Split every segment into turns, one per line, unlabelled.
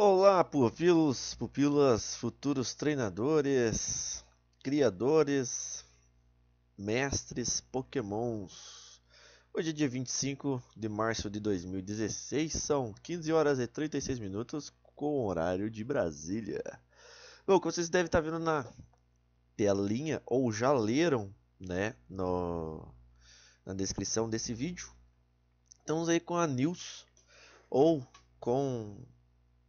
Olá, pupilos, pupilas, futuros treinadores, criadores, mestres pokémons. Hoje é dia 25 de março de 2016, são 15 horas e 36 minutos com horário de Brasília. Bom, como vocês devem estar vendo na telinha, ou já leram, né, no, na descrição desse vídeo, estamos aí com a news, ou com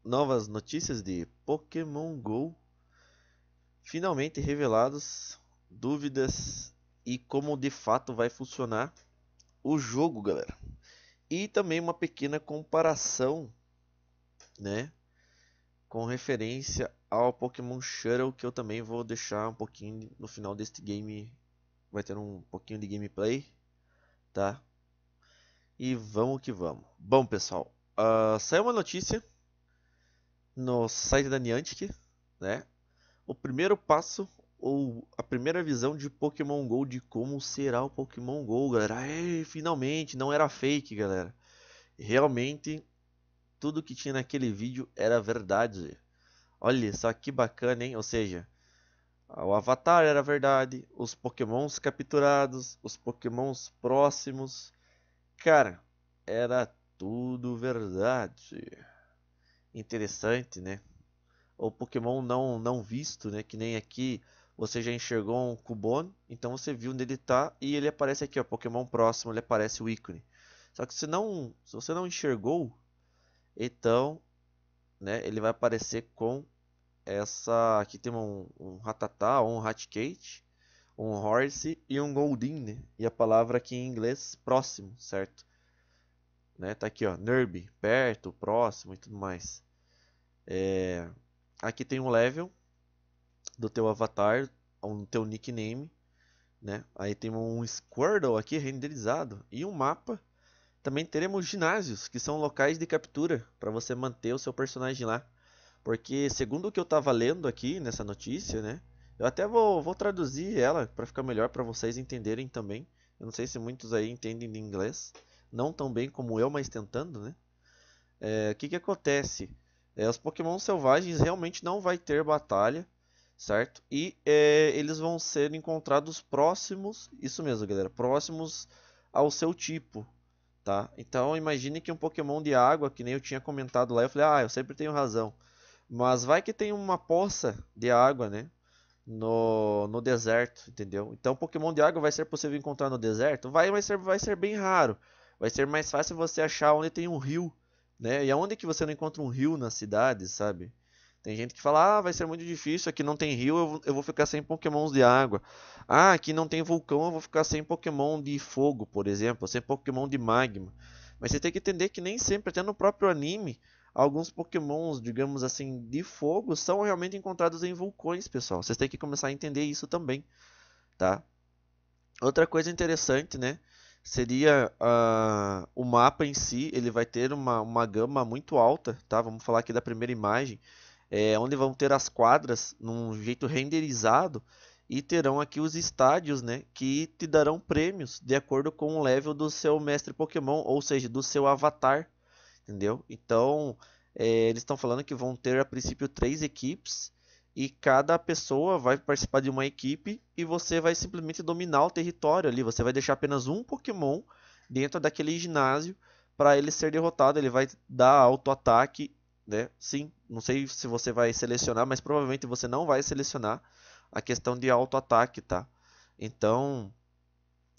novas notícias de Pokémon Go finalmente reveladas, dúvidas e como de fato vai funcionar o jogo, galera. E também uma pequena comparação, né, com referência ao Pokémon Shuttle, que eu também vou deixar um pouquinho no final deste game, vai ter um pouquinho de gameplay, tá? E vamos que vamos. Bom, pessoal, uh, saiu uma notícia no site da Niantic, né? O primeiro passo ou a primeira visão de Pokémon Go de como será o Pokémon Go, galera. Aê, finalmente, não era fake, galera. Realmente tudo que tinha naquele vídeo era verdade. Olha só que bacana, hein? Ou seja, o avatar era verdade, os pokémons capturados, os pokémons próximos. Cara, era tudo verdade interessante, né? Ou Pokémon não, não visto, né? Que nem aqui você já enxergou um Cubone, então você viu onde ele está e ele aparece aqui, ó, Pokémon próximo, ele aparece o ícone. Só que se não, se você não enxergou, então, né, ele vai aparecer com essa, aqui tem um, um Ratatá, um Ratcate, um Horse e um Goldin, né? E a palavra aqui em inglês próximo, certo? Né? Tá aqui, ó, NURB, perto, próximo e tudo mais. É... Aqui tem um level do teu avatar, o teu nickname, né? Aí tem um Squirtle aqui renderizado e um mapa. Também teremos ginásios, que são locais de captura para você manter o seu personagem lá. Porque segundo o que eu estava lendo aqui nessa notícia, né? Eu até vou, vou traduzir ela para ficar melhor para vocês entenderem também. Eu não sei se muitos aí entendem de inglês não tão bem como eu, mas tentando, né? O é, que, que acontece? É, os Pokémon selvagens realmente não vai ter batalha, certo? E é, eles vão ser encontrados próximos, isso mesmo, galera, próximos ao seu tipo, tá? Então imagine que um Pokémon de água, que nem eu tinha comentado lá, eu falei, ah, eu sempre tenho razão. Mas vai que tem uma poça de água, né? No, no deserto, entendeu? Então Pokémon de água vai ser possível encontrar no deserto? Vai, mas vai ser bem raro vai ser mais fácil você achar onde tem um rio, né? E aonde que você não encontra um rio na cidade, sabe? Tem gente que fala, ah, vai ser muito difícil, aqui não tem rio, eu vou ficar sem pokémons de água. Ah, aqui não tem vulcão, eu vou ficar sem pokémon de fogo, por exemplo, sem pokémon de magma. Mas você tem que entender que nem sempre, até no próprio anime, alguns pokémons, digamos assim, de fogo, são realmente encontrados em vulcões, pessoal. Vocês têm que começar a entender isso também, tá? Outra coisa interessante, né? seria uh, o mapa em si, ele vai ter uma, uma gama muito alta, tá? Vamos falar aqui da primeira imagem, é, onde vão ter as quadras num jeito renderizado e terão aqui os estádios, né, que te darão prêmios de acordo com o level do seu mestre Pokémon, ou seja, do seu avatar, entendeu? Então, é, eles estão falando que vão ter a princípio três equipes e cada pessoa vai participar de uma equipe e você vai simplesmente dominar o território ali. Você vai deixar apenas um Pokémon dentro daquele ginásio para ele ser derrotado. Ele vai dar auto-ataque, né? Sim, não sei se você vai selecionar, mas provavelmente você não vai selecionar a questão de auto-ataque, tá? Então,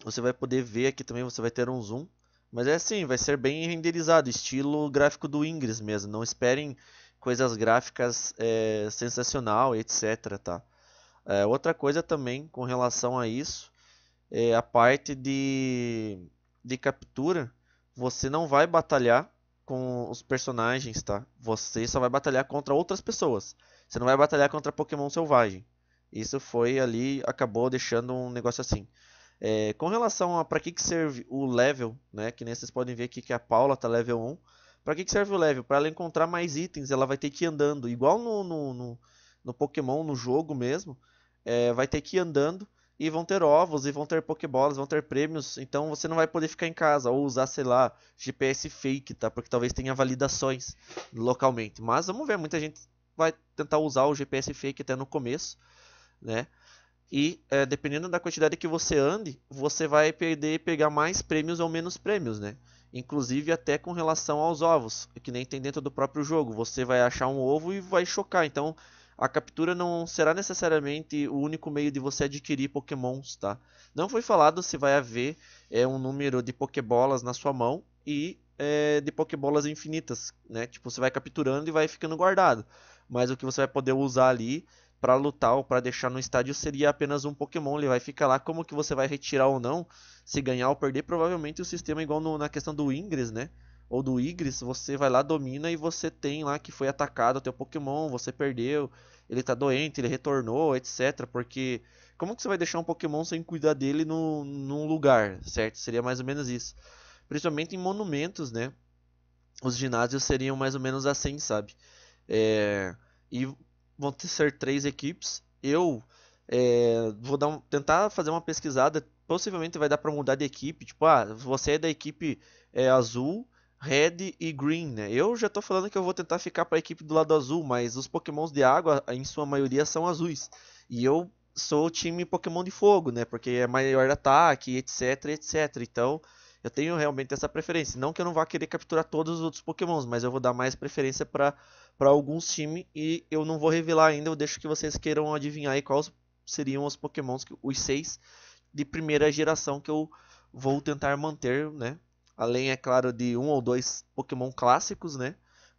você vai poder ver aqui também, você vai ter um zoom. Mas é assim, vai ser bem renderizado, estilo gráfico do Ingress mesmo. Não esperem coisas gráficas é, sensacional, etc. Tá? É, outra coisa também com relação a isso é a parte de, de captura. Você não vai batalhar com os personagens, tá? Você só vai batalhar contra outras pessoas. Você não vai batalhar contra Pokémon selvagem. Isso foi ali, acabou deixando um negócio assim. É, com relação a para que, que serve o level, né? Que nem vocês podem ver aqui que a Paula tá level 1 para que, que serve o level? Para ela encontrar mais itens, ela vai ter que ir andando. Igual no, no, no, no Pokémon, no jogo mesmo, é, vai ter que ir andando e vão ter ovos, e vão ter pokebolas, vão ter prêmios, então você não vai poder ficar em casa ou usar, sei lá, GPS fake, tá? Porque talvez tenha validações localmente. Mas vamos ver, muita gente vai tentar usar o GPS fake até no começo, né? E é, dependendo da quantidade que você ande, você vai perder pegar mais prêmios ou menos prêmios, né? inclusive até com relação aos ovos, que nem tem dentro do próprio jogo. Você vai achar um ovo e vai chocar. Então, a captura não será necessariamente o único meio de você adquirir pokémons, tá? Não foi falado se vai haver é, um número de pokébolas na sua mão e é, de pokébolas infinitas, né? Tipo, você vai capturando e vai ficando guardado. Mas o que você vai poder usar ali para lutar ou para deixar no estádio seria apenas um Pokémon, ele vai ficar lá, como que você vai retirar ou não, se ganhar ou perder, provavelmente o sistema é igual no, na questão do Ingress, né? Ou do Igris, você vai lá, domina e você tem lá que foi atacado o teu Pokémon, você perdeu, ele tá doente, ele retornou, etc. Porque como que você vai deixar um Pokémon sem cuidar dele no, num lugar, certo? Seria mais ou menos isso. Principalmente em monumentos, né? Os ginásios seriam mais ou menos assim, sabe? É... E vão ser três equipes. Eu é, vou dar um, tentar fazer uma pesquisada. Possivelmente vai dar para mudar de equipe. Tipo, ah, você é da equipe é, azul, red e green, né? Eu já estou falando que eu vou tentar ficar para a equipe do lado azul, mas os pokémons de água, em sua maioria, são azuis. E eu sou o time Pokémon de fogo, né? Porque é maior ataque, etc, etc. Então, eu tenho realmente essa preferência. Não que eu não vá querer capturar todos os outros pokémons, mas eu vou dar mais preferência para alguns times e eu não vou revelar ainda, eu deixo que vocês queiram adivinhar aí quais seriam os pokémons, os seis de primeira geração que eu vou tentar manter, né? Além, é claro, de um ou dois pokémon clássicos, né?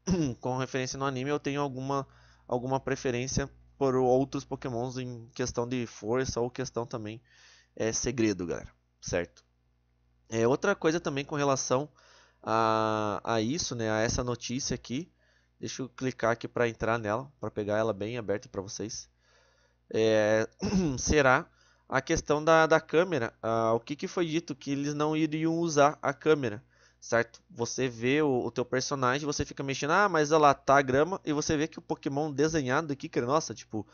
Com referência no anime, eu tenho alguma, alguma preferência por outros pokémons em questão de força ou questão também é segredo, galera. Certo? É, outra coisa também com relação a, a isso, né, a essa notícia aqui, deixa eu clicar aqui para entrar nela, para pegar ela bem aberta para vocês, é, será a questão da, da câmera. Ah, o que, que foi dito? Que eles não iriam usar a câmera, certo? Você vê o, o teu personagem, você fica mexendo, ah, mas olha lá, tá a grama, e você vê que o Pokémon desenhado aqui, que, nossa, tipo,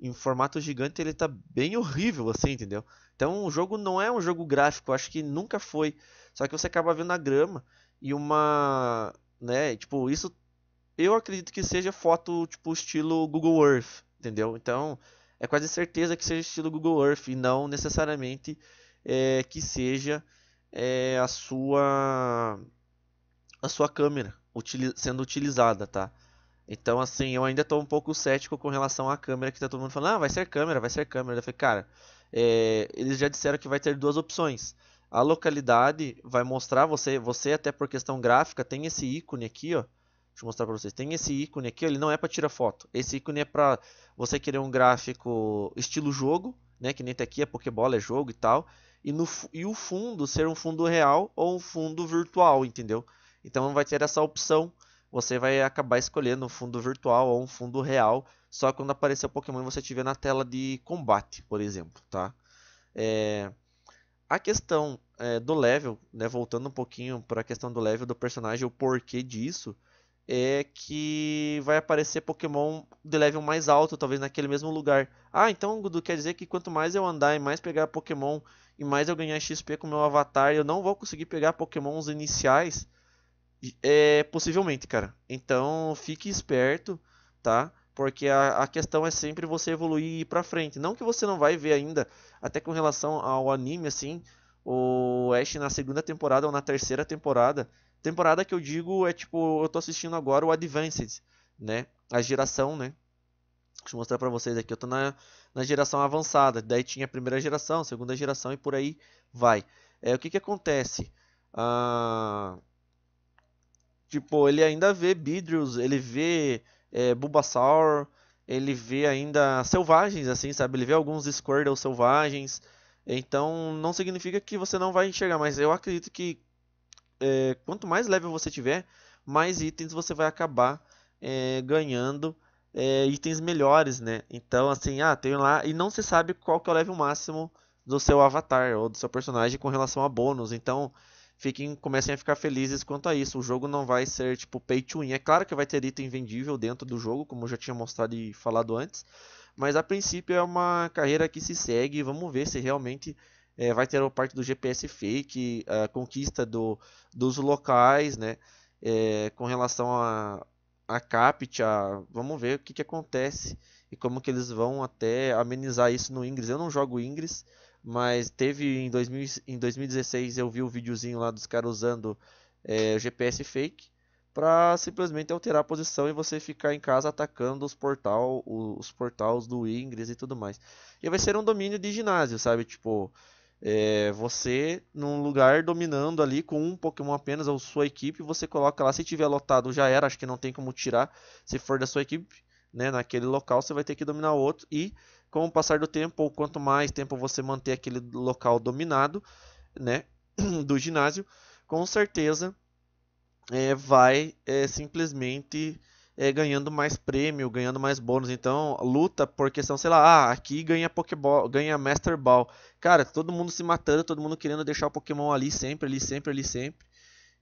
em formato gigante ele tá bem horrível, assim, entendeu? Então o jogo não é um jogo gráfico, acho que nunca foi. Só que você acaba vendo a grama e uma. né, tipo, isso eu acredito que seja foto, tipo, estilo Google Earth, entendeu? Então é quase certeza que seja estilo Google Earth e não necessariamente é, que seja é, a sua a sua câmera sendo utilizada, tá? Então, assim, eu ainda estou um pouco cético com relação à câmera, que tá todo mundo falando, ah, vai ser câmera, vai ser câmera. Eu falei, cara, é, eles já disseram que vai ter duas opções. A localidade vai mostrar você, você até por questão gráfica, tem esse ícone aqui, ó. Deixa eu mostrar para vocês. Tem esse ícone aqui, ó, ele não é para tirar foto. Esse ícone é para você querer um gráfico estilo jogo, né, que nem tá aqui, é Pokébola é jogo e tal. E, no, e o fundo ser um fundo real ou um fundo virtual, entendeu? Então vai ter essa opção você vai acabar escolhendo um fundo virtual ou um fundo real, só quando aparecer o Pokémon você tiver na tela de combate, por exemplo, tá? É... A questão é, do level, né, voltando um pouquinho para a questão do level do personagem, o porquê disso, é que vai aparecer Pokémon de level mais alto, talvez naquele mesmo lugar. Ah, então Gudu quer dizer que quanto mais eu andar e mais pegar Pokémon e mais eu ganhar XP com meu avatar, eu não vou conseguir pegar Pokémons iniciais é, possivelmente, cara. Então fique esperto, tá? Porque a, a questão é sempre você evoluir e ir pra frente. Não que você não vai ver ainda, até com relação ao anime, assim, o Ash na segunda temporada ou na terceira temporada. Temporada que eu digo é tipo, eu tô assistindo agora o Advanced, né? A geração, né? Deixa eu mostrar pra vocês aqui. Eu tô na, na geração avançada. Daí tinha a primeira geração, segunda geração e por aí vai. É, o que que acontece? Ah. Uh Tipo, ele ainda vê Beedrill, ele vê é, Bulbasaur, ele vê ainda selvagens, assim, sabe? Ele vê alguns Squirtle selvagens. Então, não significa que você não vai enxergar, mas eu acredito que é, quanto mais level você tiver, mais itens você vai acabar é, ganhando é, itens melhores, né? Então, assim, ah, tem lá. E não se sabe qual que é o level máximo do seu avatar ou do seu personagem com relação a bônus. Então, fiquem, comecem a ficar felizes quanto a isso. O jogo não vai ser tipo pay to win. É claro que vai ter item vendível dentro do jogo, como eu já tinha mostrado e falado antes, mas a princípio é uma carreira que se segue. Vamos ver se realmente é, vai ter a parte do GPS fake, a conquista do, dos locais, né? É, com relação a, a CAPTCHA, vamos ver o que, que acontece e como que eles vão até amenizar isso no Ingress. Eu não jogo Ingress, mas teve em, 2000, em 2016 eu vi o um videozinho lá dos caras usando é, GPS fake para simplesmente alterar a posição e você ficar em casa atacando os portal, os portais do Ingress e tudo mais. E vai ser um domínio de ginásio, sabe? Tipo, é, você num lugar dominando ali com um Pokémon apenas ou sua equipe, você coloca lá, se tiver lotado já era, acho que não tem como tirar, se for da sua equipe, né, naquele local você vai ter que dominar outro e com o passar do tempo, ou quanto mais tempo você manter aquele local dominado, né, do ginásio, com certeza é, vai é, simplesmente é, ganhando mais prêmio, ganhando mais bônus. Então, luta por questão, sei lá, ah, aqui ganha Pokéball, ganha Master Ball. Cara, todo mundo se matando, todo mundo querendo deixar o Pokémon ali sempre, ali sempre, ali sempre.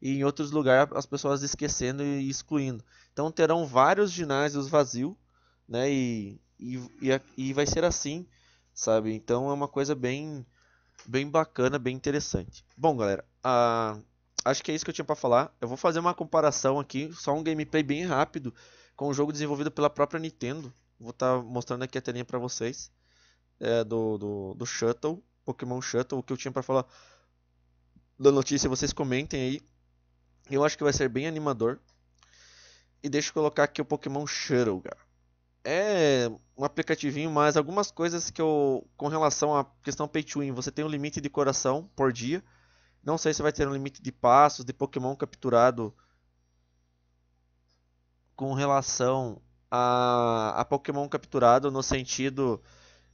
E em outros lugares as pessoas esquecendo e excluindo. Então terão vários ginásios vazios, né? E e, e, e vai ser assim, sabe? Então é uma coisa bem, bem bacana, bem interessante. Bom, galera, a acho que é isso que eu tinha para falar. Eu vou fazer uma comparação aqui, só um gameplay bem rápido, com um jogo desenvolvido pela própria Nintendo. Vou estar tá mostrando aqui a telinha para vocês é, do, do, do, Shuttle, Pokémon Shuttle, o que eu tinha para falar da notícia. Vocês comentem aí. Eu acho que vai ser bem animador. E deixa eu colocar aqui o Pokémon Shuttle, cara é um aplicativinho, mas algumas coisas que eu. Com relação à questão pay to win, você tem um limite de coração por dia. Não sei se vai ter um limite de passos, de Pokémon capturado com relação a, a Pokémon capturado no sentido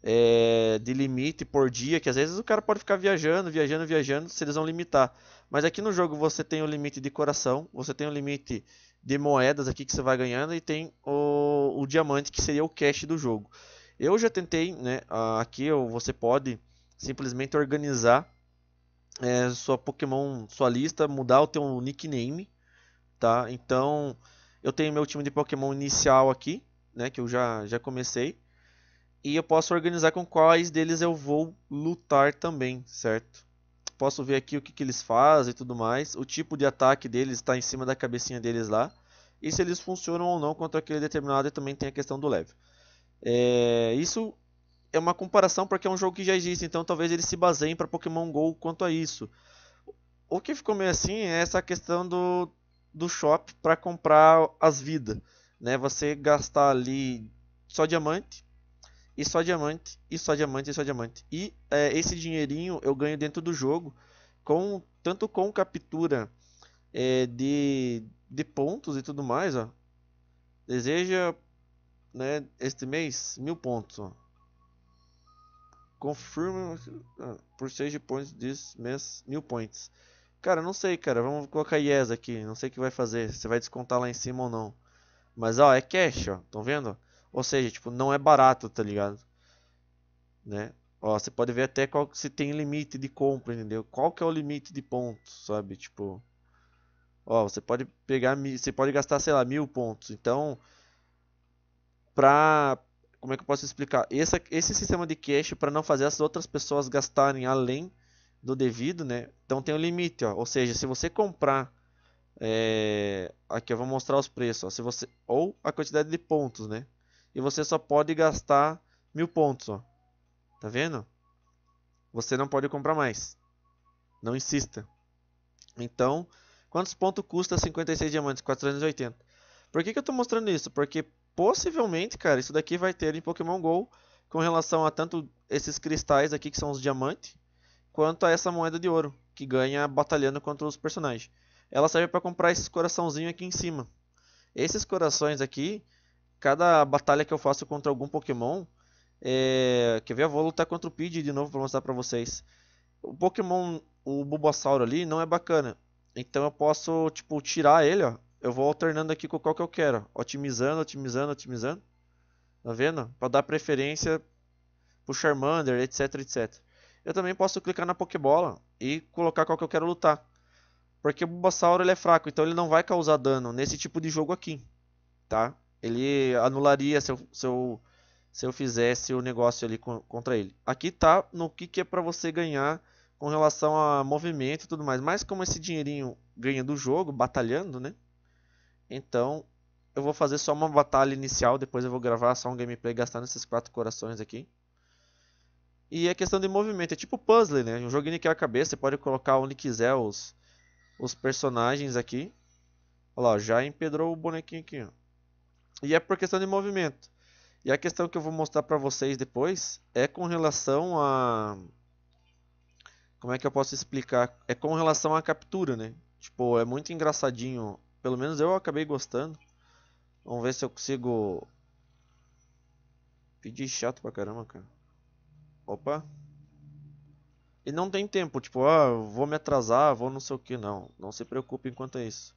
é, de limite por dia, que às vezes o cara pode ficar viajando, viajando, viajando, se eles vão limitar. Mas aqui no jogo você tem o um limite de coração, você tem o um limite de moedas aqui que você vai ganhando e tem o, o diamante que seria o cash do jogo. Eu já tentei, né? Aqui você pode simplesmente organizar é, sua Pokémon, sua lista, mudar o teu nickname, tá? Então eu tenho meu time de Pokémon inicial aqui, né? Que eu já já comecei e eu posso organizar com quais deles eu vou lutar também, certo? posso ver aqui o que, que eles fazem e tudo mais. O tipo de ataque deles está em cima da cabecinha deles lá. E se eles funcionam ou não contra aquele determinado e também tem a questão do level. É, isso é uma comparação porque é um jogo que já existe, então talvez eles se baseiem para Pokémon GO quanto a isso. O que ficou meio assim é essa questão do, do shop para comprar as vidas. Né? Você gastar ali só diamante e só diamante, e só diamante, e só diamante. E é, esse dinheirinho eu ganho dentro do jogo, com tanto com captura é, de, de pontos e tudo mais. Ó. Deseja né, este mês mil pontos. Ó. Confirma ah, por 6 pontos this mês mil pontos. Cara, não sei, cara. Vamos colocar yes aqui. Não sei o que vai fazer. Se vai descontar lá em cima ou não. Mas ó, é cash, ó. Estão vendo? Ou seja, tipo, não é barato, tá ligado? Né? Ó, você pode ver até qual se tem limite de compra, entendeu? Qual que é o limite de pontos, sabe? Tipo, ó, você pode pegar, você pode gastar, sei lá, mil pontos. Então, pra, como é que eu posso explicar? Esse, esse sistema de cash é para não fazer as outras pessoas gastarem além do devido, né? Então tem um limite, ó. Ou seja, se você comprar, é... aqui eu vou mostrar os preços, ó. se você ou a quantidade de pontos, né? e você só pode gastar mil pontos, ó. Tá vendo? Você não pode comprar mais. Não insista. Então, quantos pontos custa 56 diamantes? 480. Por que, que eu estou mostrando isso? Porque possivelmente, cara, isso daqui vai ter em Pokémon GO com relação a tanto esses cristais aqui que são os diamantes, quanto a essa moeda de ouro que ganha batalhando contra os personagens. Ela serve para comprar esses coraçãozinhos aqui em cima. Esses corações aqui cada batalha que eu faço contra algum Pokémon, é... quer ver? Eu vou lutar contra o Pidgey de novo para mostrar para vocês. O Pokémon, o Bulbasauro ali, não é bacana. Então eu posso, tipo, tirar ele, ó. Eu vou alternando aqui com qual que eu quero. Otimizando, otimizando, otimizando. Tá vendo? Para dar preferência pro Charmander, etc, etc. Eu também posso clicar na Pokébola e colocar qual que eu quero lutar. Porque o Bulbasauro ele é fraco, então ele não vai causar dano nesse tipo de jogo aqui, tá? Ele anularia se eu, se eu, se eu fizesse o negócio ali contra ele. Aqui tá no que, que é para você ganhar com relação a movimento e tudo mais. Mas como esse dinheirinho ganha do jogo, batalhando, né? Então eu vou fazer só uma batalha inicial, depois eu vou gravar só um gameplay gastando esses quatro corações aqui. E a é questão de movimento, é tipo puzzle, né? Um joguinho que é a cabeça, você pode colocar onde quiser os, os personagens aqui. Olha lá, já empedrou o bonequinho aqui, ó. E é por questão de movimento. E a questão que eu vou mostrar para vocês depois é com relação a como é que eu posso explicar? É com relação à captura, né? Tipo, é muito engraçadinho. Pelo menos eu acabei gostando. Vamos ver se eu consigo. Pedir chato pra caramba, cara. Opa. E não tem tempo, tipo, ah, vou me atrasar, vou não sei o que, não. Não se preocupe enquanto é isso.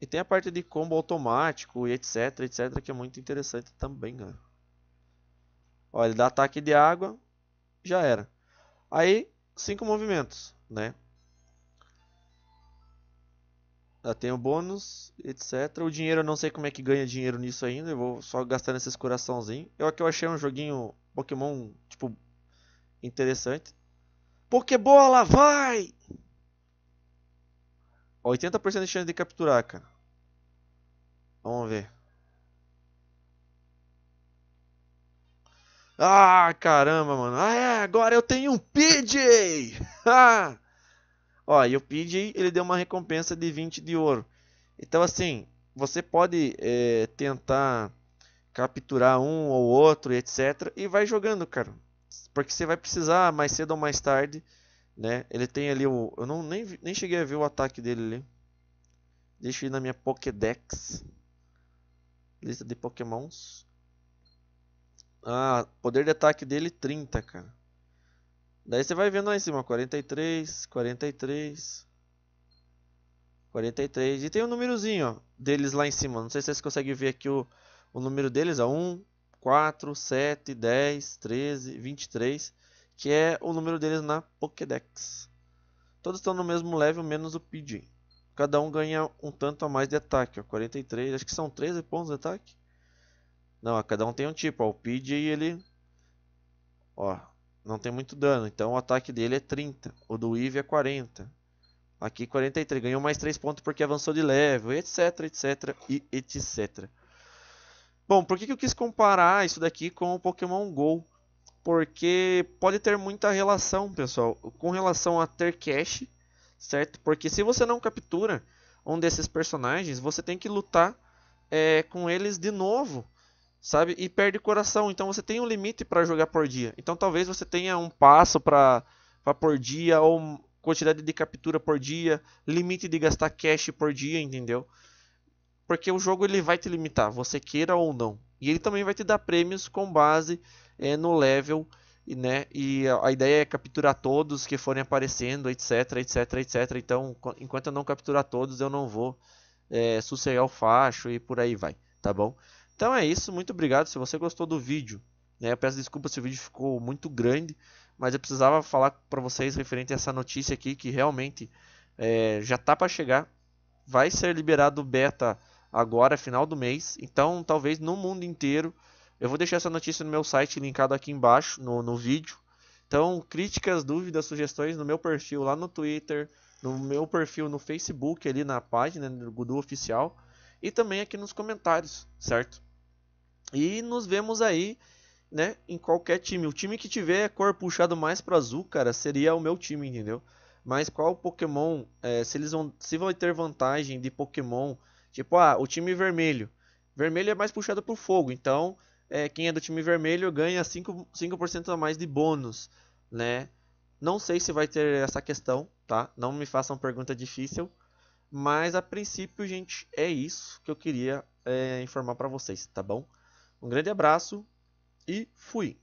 E tem a parte de combo automático e etc, etc, que é muito interessante também, cara. Né? Ó, ele dá ataque de água, já era. Aí, cinco movimentos, né? Já tem o bônus, etc. O dinheiro, eu não sei como é que ganha dinheiro nisso ainda, eu vou só gastar nesses coraçãozinhos. Eu é aqui eu achei um joguinho Pokémon, tipo, interessante. Pokébola, vai! 80% de chance de capturar, cara. Vamos ver. Ah, caramba, mano. Ah, é, agora eu tenho um PJ! Ah! Ó, e o PJ, ele deu uma recompensa de 20 de ouro. Então, assim, você pode é, tentar capturar um ou outro, etc. E vai jogando, cara. Porque você vai precisar mais cedo ou mais tarde né? Ele tem ali o... Eu não, nem, nem cheguei a ver o ataque dele ali. Deixa eu ir na minha Pokédex. Lista de Pokémons. Ah, poder de ataque dele 30, cara. Daí você vai vendo lá em cima, 43, 43, 43. E tem um númerozinho deles lá em cima. Não sei se vocês conseguem ver aqui o, o número deles. Ó, 1, 4, 7, 10, 13, 23 que é o número deles na Pokédex. Todos estão no mesmo level, menos o Pidgey. Cada um ganha um tanto a mais de ataque, ó, 43, acho que são 13 pontos de ataque. Não, ó, cada um tem um tipo, ó, o Pidgey ele ó, não tem muito dano, então o ataque dele é 30, o do Eevee é 40. Aqui 43, ganhou mais 3 pontos porque avançou de level, etc, etc e etc. Bom, por que, que eu quis comparar isso daqui com o Pokémon GO? porque pode ter muita relação, pessoal, com relação a ter cash, certo? Porque se você não captura um desses personagens, você tem que lutar é, com eles de novo, sabe? E perde coração. Então você tem um limite para jogar por dia. Então talvez você tenha um passo para por dia ou quantidade de captura por dia, limite de gastar cash por dia, entendeu? Porque o jogo ele vai te limitar, você queira ou não. E ele também vai te dar prêmios com base é, no level, e, né? E a ideia é capturar todos que forem aparecendo, etc, etc, etc. Então, enquanto eu não capturar todos, eu não vou é, sossegar o facho e por aí vai, tá bom? Então é isso, muito obrigado. Se você gostou do vídeo, né? Eu peço desculpa se o vídeo ficou muito grande, mas eu precisava falar para vocês referente a essa notícia aqui que realmente é, já tá para chegar. Vai ser liberado beta agora, final do mês. Então, talvez no mundo inteiro eu vou deixar essa notícia no meu site linkado aqui embaixo no, no vídeo. Então, críticas, dúvidas, sugestões no meu perfil lá no Twitter, no meu perfil no Facebook, ali na página do Gudu Oficial e também aqui nos comentários, certo? E nos vemos aí, né, em qualquer time. O time que tiver cor puxado mais para azul, cara, seria o meu time, entendeu? Mas qual Pokémon, é, se eles vão, se vão ter vantagem de Pokémon, tipo, ah, o time vermelho. Vermelho é mais puxado pro fogo, então é, quem é do time vermelho ganha 5%, 5 a mais de bônus, né? Não sei se vai ter essa questão, tá? Não me façam pergunta difícil, mas a princípio, gente, é isso que eu queria é, informar para vocês, tá bom? Um grande abraço e fui!